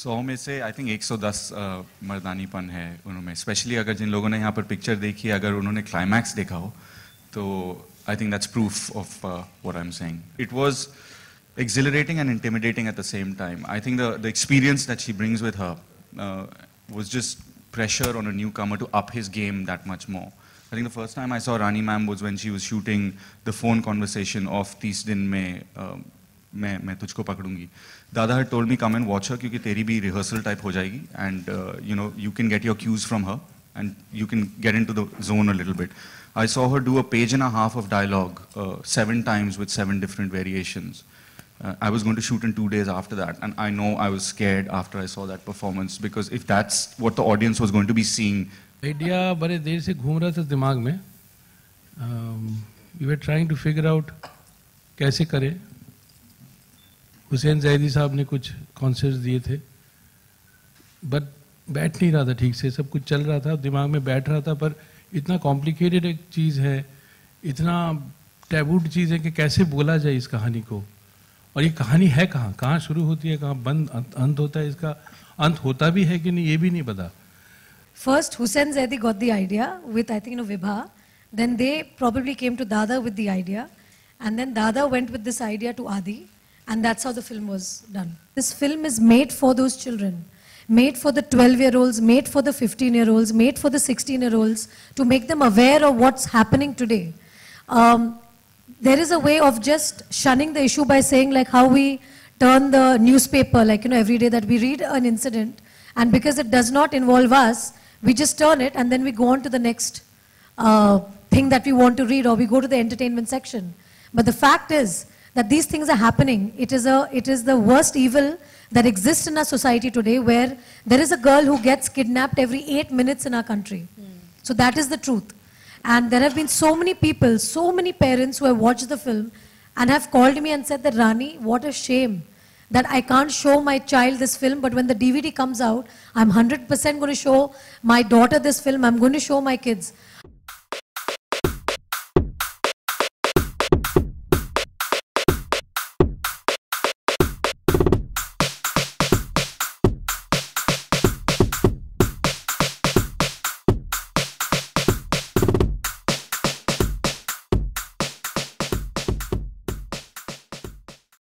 सौ में से आई थिंक एक सौ दस मरदानीपन है उनमें स्पेशली अगर जिन लोगों ने यहाँ पर पिक्चर देखी अगर उन्होंने क्लाइमैक्स देखा हो तो I think that's proof of what I am saying it was exhilarating and intimidating at the same time I think the experience that she brings with her was just pressure on a newcomer to up his game that much more I think the first time I saw Rani ma'am was when she was shooting the phone conversation of तीस दिन में uh, मैं मैं तुझको पकड़ूंगी दादा told me come and watch her क्योंकि तेरी भी रिहर्सल टाइप हो जाएगी and you know you can get your cues from her and you can get into the zone a little bit. I saw her do a page and a half of dialogue uh, seven times with seven different variations. Uh, I was going to shoot in two days after that, and I know I was scared after I saw that performance because if that's what the audience was going to be seeing. Idea बड़े देर से घूम रहा था दिमाग में. Um, we were trying to figure out कैसे करें हुसैन जैदी साहब ने कुछ कॉन्सर्ट दिए थे बट बैठ नहीं रहा था ठीक से सब कुछ चल रहा था दिमाग में बैठ रहा था पर इतना कॉम्प्लिकेटेड एक चीज़ है इतना टैबूड चीज़ है कि कैसे बोला जाए इस कहानी को और ये कहानी है कहाँ कहाँ शुरू होती है कहाँ बंद अंत होता है इसका अंत होता भी है कि नहीं ये भी नहीं पता first Hussain Zaidi got the idea with I think no Vibha then they they came to दादा with with idea and then दादा went with this idea to Aadi And that's how the film was done. This film is made for those children, made for the 12-year-olds, made for the 15-year-olds, made for the 16-year-olds, to make them aware of what's happening today. Um, there is a way of just shunning the issue by saying like how we turn the newspaper, like you know every day that we read an incident, and because it does not involve us, we just turn it and then we go on to the next uh, thing that we want to read or we go to the entertainment section. But the fact is, that these things are happening. It is, a, it is the worst evil that exists in our society today where there is a girl who gets kidnapped every eight minutes in our country. Mm. So that is the truth. And there have been so many people, so many parents who have watched the film and have called me and said that, Rani, what a shame that I can't show my child this film, but when the DVD comes out, I'm 100% going to show my daughter this film, I'm going to show my kids.